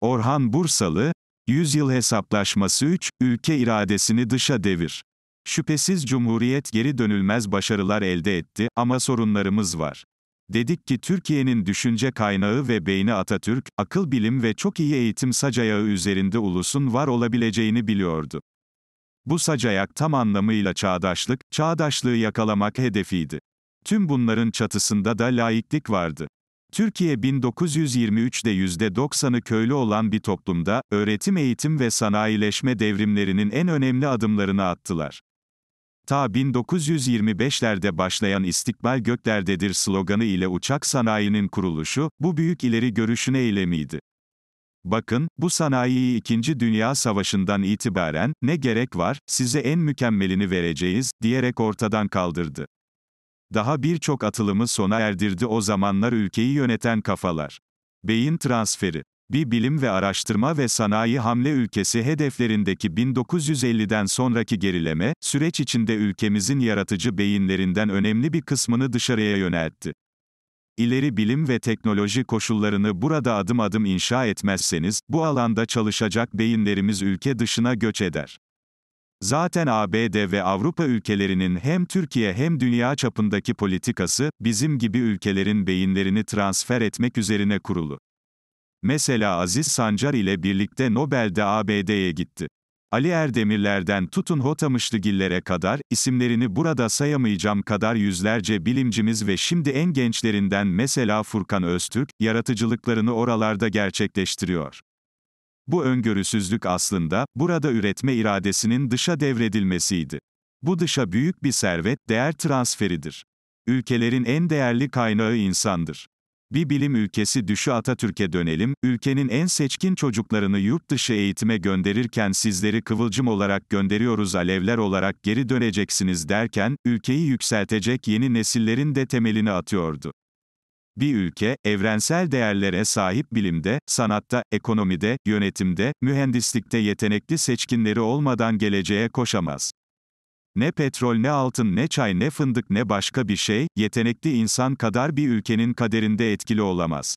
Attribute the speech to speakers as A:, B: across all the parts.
A: Orhan Bursalı, Yüzyıl hesaplaşması 3, ülke iradesini dışa devir. Şüphesiz Cumhuriyet geri dönülmez başarılar elde etti ama sorunlarımız var. Dedik ki Türkiye'nin düşünce kaynağı ve beyni Atatürk, akıl bilim ve çok iyi eğitim sacayağı üzerinde ulusun var olabileceğini biliyordu. Bu sacayak tam anlamıyla çağdaşlık, çağdaşlığı yakalamak hedefiydi. Tüm bunların çatısında da laiklik vardı. Türkiye 1923'de %90'ı köylü olan bir toplumda, öğretim eğitim ve sanayileşme devrimlerinin en önemli adımlarını attılar. Ta 1925'lerde başlayan İstikbal göklerdedir sloganı ile uçak sanayinin kuruluşu, bu büyük ileri görüşün eylemiydi. Bakın, bu sanayiyi 2. Dünya Savaşı'ndan itibaren, ne gerek var, size en mükemmelini vereceğiz, diyerek ortadan kaldırdı. Daha birçok atılımı sona erdirdi o zamanlar ülkeyi yöneten kafalar. Beyin transferi bir bilim ve araştırma ve sanayi hamle ülkesi hedeflerindeki 1950'den sonraki gerileme, süreç içinde ülkemizin yaratıcı beyinlerinden önemli bir kısmını dışarıya yöneltti. İleri bilim ve teknoloji koşullarını burada adım adım inşa etmezseniz, bu alanda çalışacak beyinlerimiz ülke dışına göç eder. Zaten ABD ve Avrupa ülkelerinin hem Türkiye hem dünya çapındaki politikası, bizim gibi ülkelerin beyinlerini transfer etmek üzerine kurulu. Mesela Aziz Sancar ile birlikte Nobel'de ABD'ye gitti. Ali Erdemirler'den tutun Hotamışlıgillere kadar, isimlerini burada sayamayacağım kadar yüzlerce bilimcimiz ve şimdi en gençlerinden mesela Furkan Öztürk, yaratıcılıklarını oralarda gerçekleştiriyor. Bu öngörüsüzlük aslında, burada üretme iradesinin dışa devredilmesiydi. Bu dışa büyük bir servet, değer transferidir. Ülkelerin en değerli kaynağı insandır. Bir bilim ülkesi düşü Atatürk'e dönelim, ülkenin en seçkin çocuklarını yurt dışı eğitime gönderirken sizleri kıvılcım olarak gönderiyoruz alevler olarak geri döneceksiniz derken, ülkeyi yükseltecek yeni nesillerin de temelini atıyordu. Bir ülke, evrensel değerlere sahip bilimde, sanatta, ekonomide, yönetimde, mühendislikte yetenekli seçkinleri olmadan geleceğe koşamaz. Ne petrol ne altın ne çay ne fındık ne başka bir şey, yetenekli insan kadar bir ülkenin kaderinde etkili olamaz.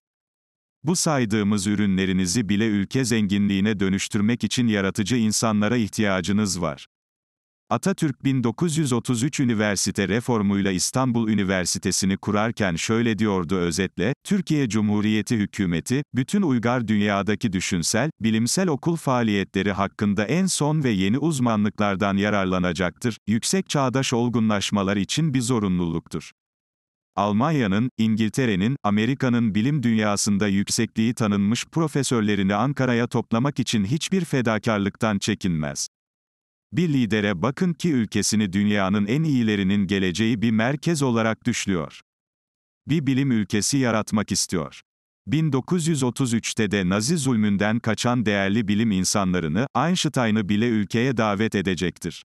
A: Bu saydığımız ürünlerinizi bile ülke zenginliğine dönüştürmek için yaratıcı insanlara ihtiyacınız var. Atatürk 1933 üniversite reformuyla İstanbul Üniversitesi'ni kurarken şöyle diyordu özetle, Türkiye Cumhuriyeti hükümeti, bütün uygar dünyadaki düşünsel, bilimsel okul faaliyetleri hakkında en son ve yeni uzmanlıklardan yararlanacaktır, yüksek çağdaş olgunlaşmalar için bir zorunluluktur. Almanya'nın, İngiltere'nin, Amerika'nın bilim dünyasında yüksekliği tanınmış profesörlerini Ankara'ya toplamak için hiçbir fedakarlıktan çekinmez. Bir lidere bakın ki ülkesini dünyanın en iyilerinin geleceği bir merkez olarak düşlüyor. Bir bilim ülkesi yaratmak istiyor. 1933'te de Nazi zulmünden kaçan değerli bilim insanlarını, Einstein'ı bile ülkeye davet edecektir.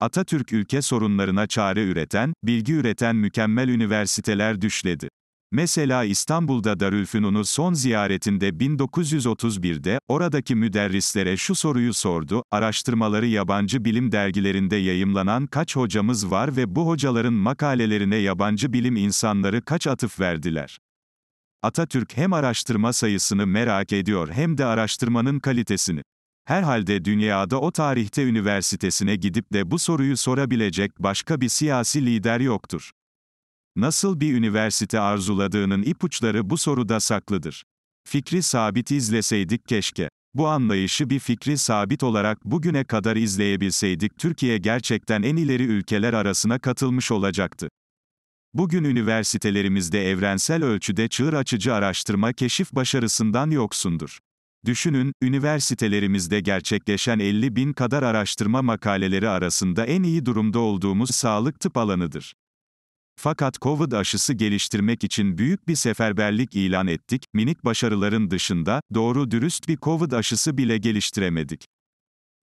A: Atatürk ülke sorunlarına çare üreten, bilgi üreten mükemmel üniversiteler düşledi. Mesela İstanbul'da Darülfünun'u son ziyaretinde 1931'de, oradaki müderrislere şu soruyu sordu, araştırmaları yabancı bilim dergilerinde yayımlanan kaç hocamız var ve bu hocaların makalelerine yabancı bilim insanları kaç atıf verdiler? Atatürk hem araştırma sayısını merak ediyor hem de araştırmanın kalitesini. Herhalde dünyada o tarihte üniversitesine gidip de bu soruyu sorabilecek başka bir siyasi lider yoktur. Nasıl bir üniversite arzuladığının ipuçları bu soruda saklıdır. Fikri sabit izleseydik keşke. Bu anlayışı bir fikri sabit olarak bugüne kadar izleyebilseydik Türkiye gerçekten en ileri ülkeler arasına katılmış olacaktı. Bugün üniversitelerimizde evrensel ölçüde çığır açıcı araştırma keşif başarısından yoksundur. Düşünün, üniversitelerimizde gerçekleşen 50 bin kadar araştırma makaleleri arasında en iyi durumda olduğumuz sağlık tıp alanıdır. Fakat COVID aşısı geliştirmek için büyük bir seferberlik ilan ettik, minik başarıların dışında, doğru dürüst bir COVID aşısı bile geliştiremedik.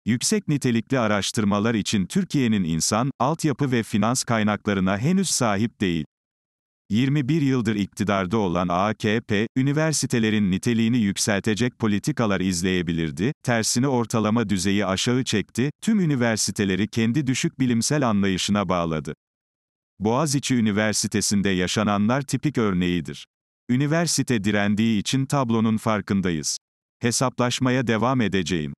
A: Yüksek nitelikli araştırmalar için Türkiye'nin insan, altyapı ve finans kaynaklarına henüz sahip değil. 21 yıldır iktidarda olan AKP, üniversitelerin niteliğini yükseltecek politikalar izleyebilirdi, tersini ortalama düzeyi aşağı çekti, tüm üniversiteleri kendi düşük bilimsel anlayışına bağladı. Boğaziçi Üniversitesi'nde yaşananlar tipik örneğidir. Üniversite direndiği için tablonun farkındayız. Hesaplaşmaya devam edeceğim.